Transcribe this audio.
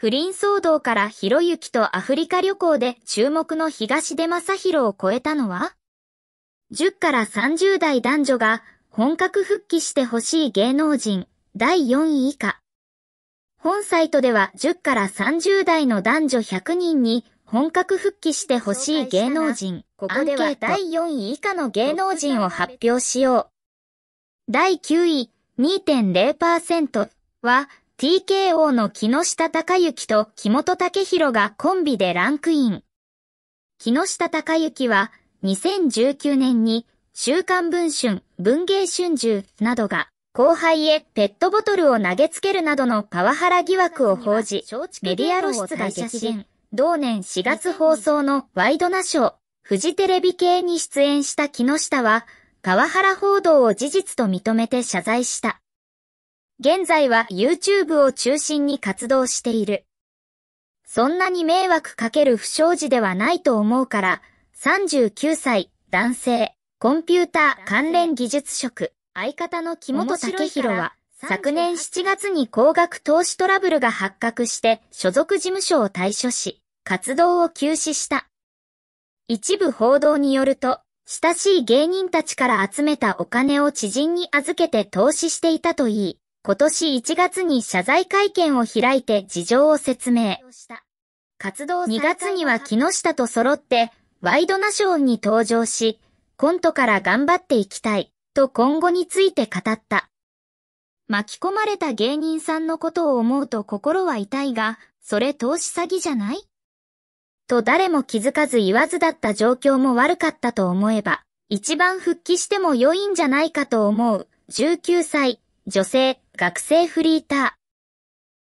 不倫騒動からひろゆきとアフリカ旅行で注目の東出正宏を超えたのは ?10 から30代男女が本格復帰してほしい芸能人第4位以下。本サイトでは10から30代の男女100人に本格復帰してほしい芸能人。ここでは第4位以下の芸能人を発表しよう。第9位2.0%は TKO の木下隆之と木本武宏がコンビでランクイン。木下隆之は2019年に週刊文春、文芸春秋などが後輩へペットボトルを投げつけるなどのパワハラ疑惑を報じ、メディア露出が激減。同年4月放送のワイドナショー、フジテレビ系に出演した木下は、パワハラ報道を事実と認めて謝罪した。現在は YouTube を中心に活動している。そんなに迷惑かける不祥事ではないと思うから、39歳、男性、コンピューター関連技術職、相方の木本武宏は、昨年7月に高額投資トラブルが発覚して所属事務所を退所し、活動を休止した。一部報道によると、親しい芸人たちから集めたお金を知人に預けて投資していたといい、今年1月に謝罪会見を開いて事情を説明。活動2月には木下と揃って、ワイドナショーに登場し、コントから頑張っていきたい、と今後について語った。巻き込まれた芸人さんのことを思うと心は痛いが、それ投資詐欺じゃないと誰も気づかず言わずだった状況も悪かったと思えば、一番復帰しても良いんじゃないかと思う、19歳、女性、学生フリーター。